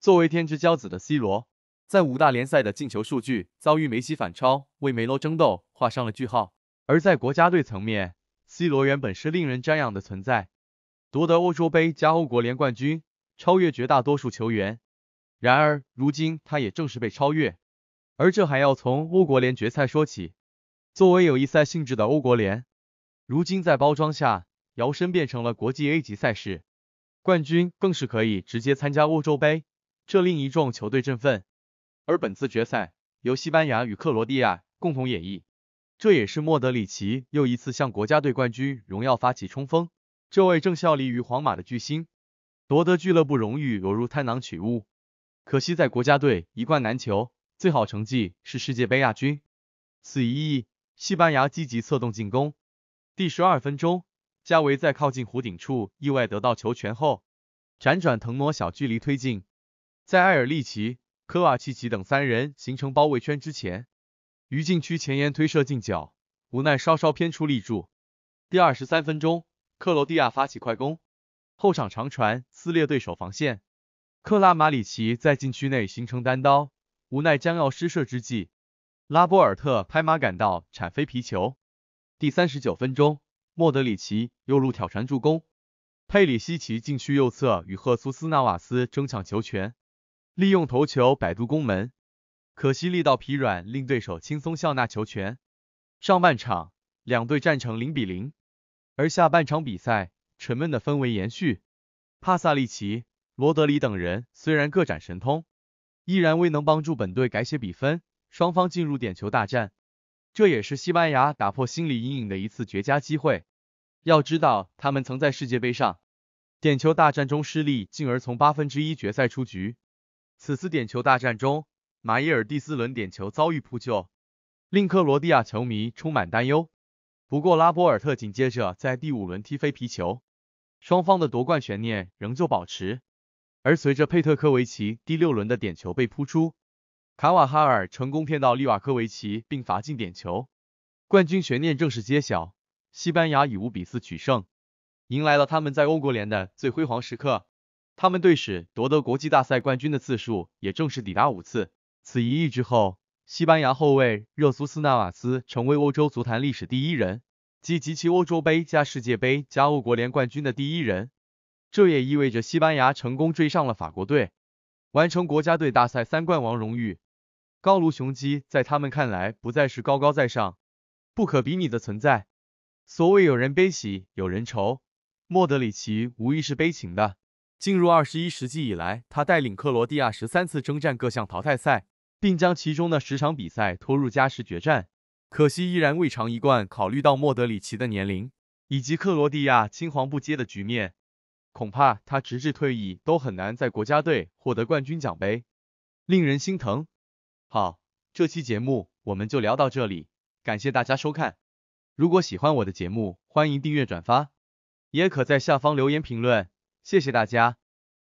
作为天之骄子的 C 罗，在五大联赛的进球数据遭遇梅西反超，为梅罗争斗画上了句号。而在国家队层面，C 罗原本是令人瞻仰的存在，夺得欧洲杯加欧国联冠军，超越绝大多数球员。然而，如今他也正式被超越。而这还要从欧国联决赛说起。作为友谊赛性质的欧国联，如今在包装下摇身变成了国际 A 级赛事，冠军更是可以直接参加欧洲杯。这令一众球队振奋，而本次决赛由西班牙与克罗地亚共同演绎，这也是莫德里奇又一次向国家队冠军荣耀发起冲锋。这位正效力于皇马的巨星，夺得俱乐部荣誉犹如探囊取物，可惜在国家队一贯难求，最好成绩是世界杯亚军。此一役，西班牙积极策动进攻，第十二分钟，加维在靠近弧顶处意外得到球权后，辗转腾挪小距离推进。在埃尔利奇、科瓦契奇等三人形成包围圈之前，于禁区前沿推射进角，无奈稍稍偏出立柱。第二十三分钟，克罗地亚发起快攻，后场长传撕裂对手防线，克拉马里奇在禁区内形成单刀，无奈将要失射之际，拉波尔特拍马赶到铲飞皮球。第三十九分钟，莫德里奇右路挑传助攻，佩里西奇禁区右侧与赫苏斯·纳瓦斯争抢球权。利用头球摆渡攻门，可惜力道疲软，令对手轻松笑纳球权。上半场两队战成零比零，而下半场比赛沉闷的氛围延续。帕萨利奇、罗德里等人虽然各展神通，依然未能帮助本队改写比分。双方进入点球大战，这也是西班牙打破心理阴影的一次绝佳机会。要知道，他们曾在世界杯上点球大战中失利，进而从八分之一决赛出局。此次点球大战中，马耶尔第四轮点球遭遇扑救，令克罗地亚球迷充满担忧。不过拉波尔特紧接着在第五轮踢飞皮球，双方的夺冠悬念仍旧保持。而随着佩特科维奇第六轮的点球被扑出，卡瓦哈尔成功骗到利瓦科维奇并罚进点球，冠军悬念正式揭晓。西班牙以五比四取胜，迎来了他们在欧国联的最辉煌时刻。他们队史夺得国际大赛冠军的次数也正式抵达五次。此一役之后，西班牙后卫热苏斯纳瓦斯成为欧洲足坛历史第一人，即集齐欧洲杯加世界杯加欧国联冠军的第一人。这也意味着西班牙成功追上了法国队，完成国家队大赛三冠王荣誉。高卢雄鸡在他们看来不再是高高在上、不可比拟的存在。所谓有人悲喜，有人愁，莫德里奇无疑是悲情的。进入二十一世纪以来，他带领克罗地亚十三次征战各项淘汰赛，并将其中的十场比赛拖入加时决战。可惜依然未尝一冠。考虑到莫德里奇的年龄以及克罗地亚青黄不接的局面，恐怕他直至退役都很难在国家队获得冠军奖杯，令人心疼。好，这期节目我们就聊到这里，感谢大家收看。如果喜欢我的节目，欢迎订阅转发，也可在下方留言评论。谢谢大家。